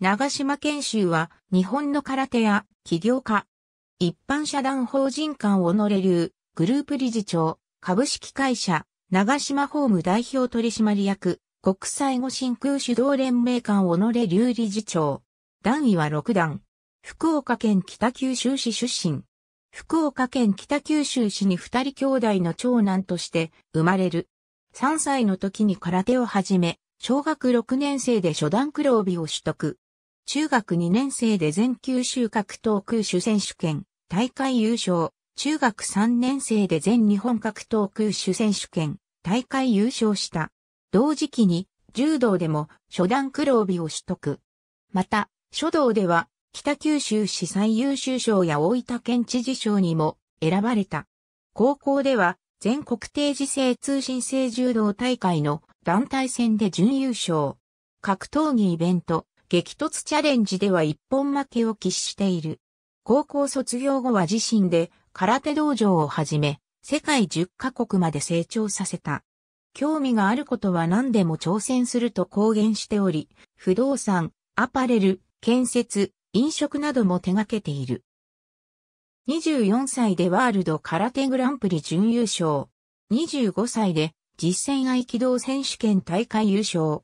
長島研修は日本の空手や起業家、一般社団法人間小れるグループ理事長、株式会社、長島ホーム代表取締役、国際語真空主導連盟を小れる理事長。段位は6段。福岡県北九州市出身。福岡県北九州市に二人兄弟の長男として生まれる。3歳の時に空手を始め、小学6年生で初段黒帯を取得。中学2年生で全九州格闘空手選手権、大会優勝。中学3年生で全日本格闘空手選手権、大会優勝した。同時期に、柔道でも初段黒帯を取得。また、書道では、北九州市最優秀賞や大分県知事賞にも選ばれた。高校では、全国定時制通信制柔道大会の団体戦で準優勝。格闘技イベント、激突チャレンジでは一本負けを喫している。高校卒業後は自身で空手道場をはじめ、世界10カ国まで成長させた。興味があることは何でも挑戦すると公言しており、不動産、アパレル、建設、飲食なども手掛けている。24歳でワールド空手グランプリ準優勝。25歳で実践合気道選手権大会優勝。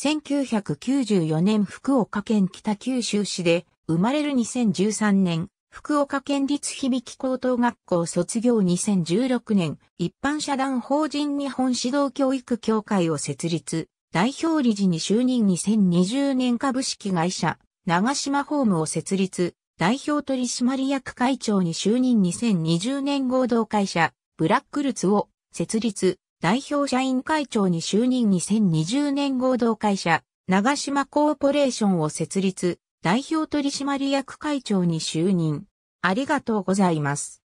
1994年福岡県北九州市で、生まれる2013年、福岡県立響高等学校卒業2016年、一般社団法人日本指導教育協会を設立、代表理事に就任2020年株式会社、長島ホームを設立、代表取締役会長に就任2020年合同会社、ブラックルツを設立、代表社員会長に就任2020年合同会社、長島コーポレーションを設立、代表取締役会長に就任。ありがとうございます。